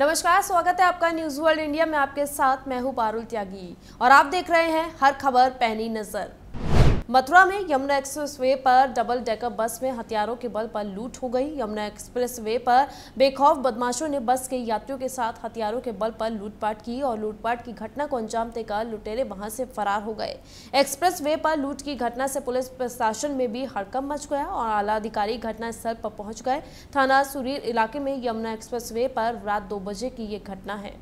नमस्कार स्वागत है आपका न्यूज वर्ल्ड इंडिया में आपके साथ मैं हूं पारुल त्यागी और आप देख रहे हैं हर खबर पहली नजर मथुरा में यमुना एक्सप्रेसवे पर डबल डेकर बस में हथियारों के बल पर लूट हो गई यमुना एक्सप्रेसवे पर बेखौफ बदमाशों ने बस के यात्रियों के साथ हथियारों के बल पर लूटपाट की और लूटपाट की घटना को अंजाम देकर लुटेरे वहां से फरार हो गए वे पर लूट की घटना से पुलिस प्रशासन में भी हड़कम मच गया और आला अधिकारी घटनास्थल पर पहुंच गए थाना सुरीर इलाके में यमुना एक्सप्रेस पर रात दो बजे की ये घटना है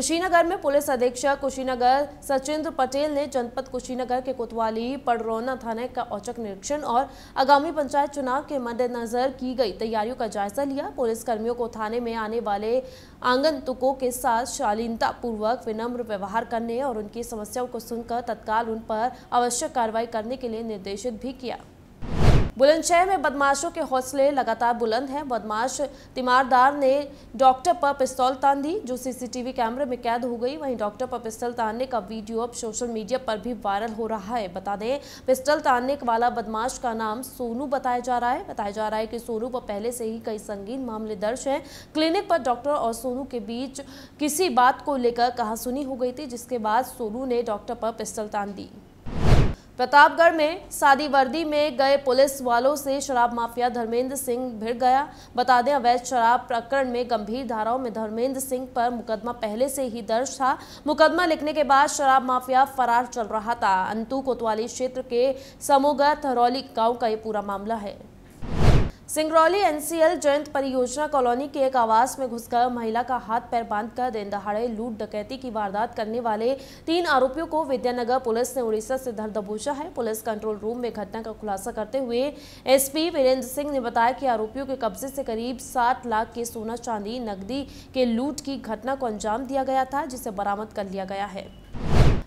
कुशीनगर में पुलिस अधीक्षक कुशीनगर सचिंद्र पटेल ने जनपद कुशीनगर के कोतवाली पडरौना थाने का औचक निरीक्षण और आगामी पंचायत चुनाव के मद्देनजर की गई तैयारियों का जायजा लिया पुलिस कर्मियों को थाने में आने वाले आंगंतुकों के साथ शालीनता पूर्वक विनम्र व्यवहार करने और उनकी समस्याओं को सुनकर तत्काल उन पर आवश्यक कार्रवाई करने के लिए निर्देशित भी किया बुलंदशहर में बदमाशों के हौसले लगातार बुलंद हैं बदमाश तीमारदार ने डॉक्टर पर पिस्तौल तान दी जो सीसीटीवी कैमरे में कैद हो गई वहीं डॉक्टर पर पिस्तौल तानने का वीडियो अब सोशल मीडिया पर भी वायरल हो रहा है बता दें पिस्तौल तानने वाला बदमाश का नाम सोनू बताया जा रहा है बताया जा रहा है कि सोनू पर पहले से ही कई संगीन मामले दर्ज हैं क्लिनिक पर डॉक्टर और सोनू के बीच किसी बात को लेकर कहासुनी हो गई थी जिसके बाद सोनू ने डॉक्टर पर पिस्तौल तान दी प्रतापगढ़ में सादी वर्दी में गए पुलिस वालों से शराब माफिया धर्मेंद्र सिंह भिड़ गया बता दें अवैध शराब प्रकरण में गंभीर धाराओं में धर्मेंद्र सिंह पर मुकदमा पहले से ही दर्ज था मुकदमा लिखने के बाद शराब माफिया फरार चल रहा था अंतु कोतवाली क्षेत्र के समोगा थरौली गांव का ये पूरा मामला है सिंगरौली एनसीएल जयंत परियोजना कॉलोनी के एक आवास में घुसकर महिला का हाथ पैर बांधकर दिन दहाड़े लूट डकैती की वारदात करने वाले तीन आरोपियों को विद्यानगर पुलिस ने उड़ीसा से धर दबोचा है पुलिस कंट्रोल रूम में घटना का खुलासा करते हुए एसपी वीरेंद्र सिंह ने बताया कि आरोपियों के कब्जे से करीब सात लाख के सोना चांदी नकदी के लूट की घटना को अंजाम दिया गया था जिसे बरामद कर लिया गया है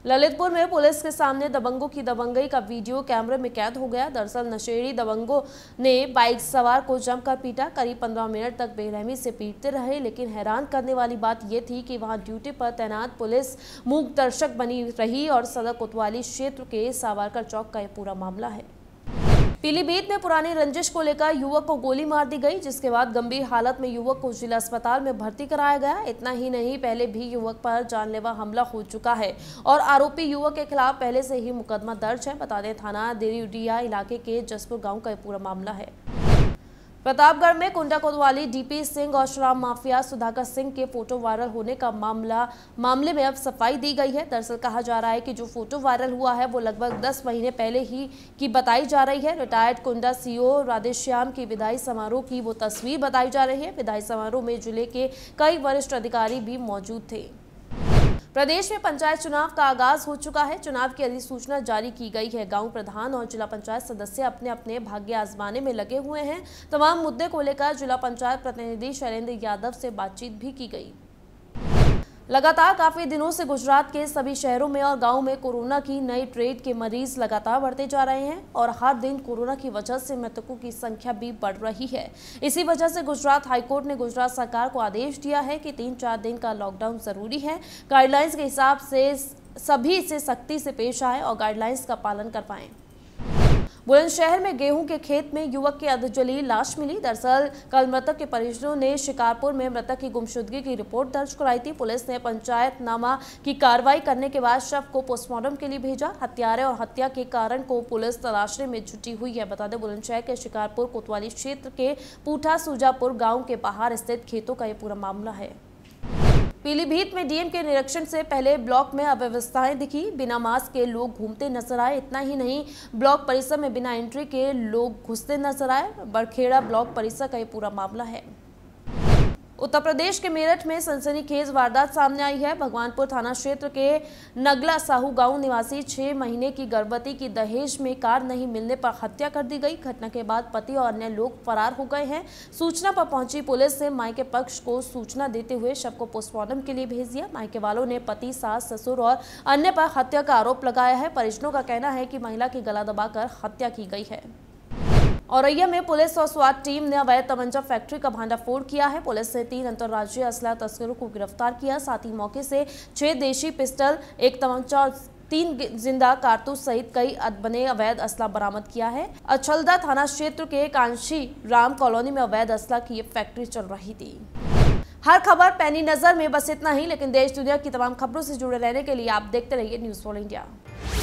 ललितपुर में पुलिस के सामने दबंगों की दबंगई का वीडियो कैमरे में कैद हो गया दरअसल नशेड़ी दबंगों ने बाइक सवार को जमकर पीटा करीब पंद्रह मिनट तक बेरहमी से पीटते रहे लेकिन हैरान करने वाली बात यह थी कि वहां ड्यूटी पर तैनात पुलिस मूक दर्शक बनी रही और सदर कोतवाली क्षेत्र के सावरकर चौक का यह पूरा मामला है पीलीभीत में पुरानी रंजिश को लेकर युवक को गोली मार दी गई जिसके बाद गंभीर हालत में युवक को जिला अस्पताल में भर्ती कराया गया इतना ही नहीं पहले भी युवक पर जानलेवा हमला हो चुका है और आरोपी युवक के खिलाफ पहले से ही मुकदमा दर्ज है बता दें थाना देरीडिया इलाके के जसपुर गाँव का पूरा मामला है प्रतापगढ़ में कुंडा कोतवाली डीपी सिंह और शराब माफिया सुधाकर सिंह के फोटो वायरल होने का मामला मामले में अब सफाई दी गई है दरअसल कहा जा रहा है कि जो फोटो वायरल हुआ है वो लगभग 10 महीने पहले ही की बताई जा रही है रिटायर्ड कुंडा सीओ राधेश्याम की विदाई समारोह की वो तस्वीर बताई जा रही है विदाई समारोह में जिले के कई वरिष्ठ अधिकारी भी मौजूद थे प्रदेश में पंचायत चुनाव का आगाज हो चुका है चुनाव की अधिसूचना जारी की गई है गांव प्रधान और जिला पंचायत सदस्य अपने अपने भाग्य आजमाने में लगे हुए हैं तमाम मुद्दे को लेकर जिला पंचायत प्रतिनिधि शैलेंद्र यादव से बातचीत भी की गई लगातार काफी दिनों से गुजरात के सभी शहरों में और गाँव में कोरोना की नई ट्रेड के मरीज लगातार बढ़ते जा रहे हैं और हर दिन कोरोना की वजह से मृतकों की संख्या भी बढ़ रही है इसी वजह से गुजरात हाईकोर्ट ने गुजरात सरकार को आदेश दिया है कि तीन चार दिन का लॉकडाउन जरूरी है गाइडलाइंस के हिसाब से सभी इसे सख्ती से पेश आए और गाइडलाइंस का पालन कर पाएं बुलंदशहर में गेहूं के खेत में युवक की अधजली लाश मिली दरअसल कल मृतक के परिजनों ने शिकारपुर में मृतक की गुमशुदगी की रिपोर्ट दर्ज कराई थी पुलिस ने पंचायतनामा की कार्रवाई करने के बाद शव को पोस्टमार्टम के लिए भेजा हत्यारे और हत्या के कारण को पुलिस तलाशने में जुटी हुई है बता दें बुलंदशहर के शिकारपुर कोतवाली क्षेत्र के पूठा सुजापुर गाँव के बाहर स्थित खेतों का ये पूरा मामला है पीलीभीत में डीएम के निरीक्षण से पहले ब्लॉक में अव्यवस्थाएं दिखी बिना मास्क के लोग घूमते नजर आए इतना ही नहीं ब्लॉक परिसर में बिना एंट्री के लोग घुसते नजर आए बरखेड़ा ब्लॉक परिसर का ये पूरा मामला है उत्तर प्रदेश के मेरठ में सनसनीखेज वारदात सामने आई है भगवानपुर थाना क्षेत्र के नगला साहू गांव निवासी छह महीने की गर्भवती की दहेज में कार नहीं मिलने पर हत्या कर दी गई घटना के बाद पति और अन्य लोग फरार हो गए हैं सूचना पर पहुंची पुलिस ने मायके पक्ष को सूचना देते हुए शव को पोस्टमार्टम के लिए भेज दिया मायके वालों ने पति सास ससुर और अन्य पर हत्या का आरोप लगाया है परिजनों का कहना है की महिला की गला दबाकर हत्या की गई है औरैया में पुलिस और स्वाद टीम ने अवैध तमंचा फैक्ट्री का भांडाफोड़ किया है पुलिस ने तीन अंतर्राज्यीय असला तस्करों को गिरफ्तार किया साथ ही मौके से छह देशी पिस्टल एक तमंचा और तीन जिंदा कारतूस सहित कई बने अवैध असला बरामद किया है अछलदा थाना क्षेत्र के कांशी राम कॉलोनी में अवैध असला की फैक्ट्री चल रही थी हर खबर पैनी नजर में बस इतना ही लेकिन देश दुनिया की तमाम खबरों से जुड़े रहने के लिए आप देखते रहिए न्यूज फॉर इंडिया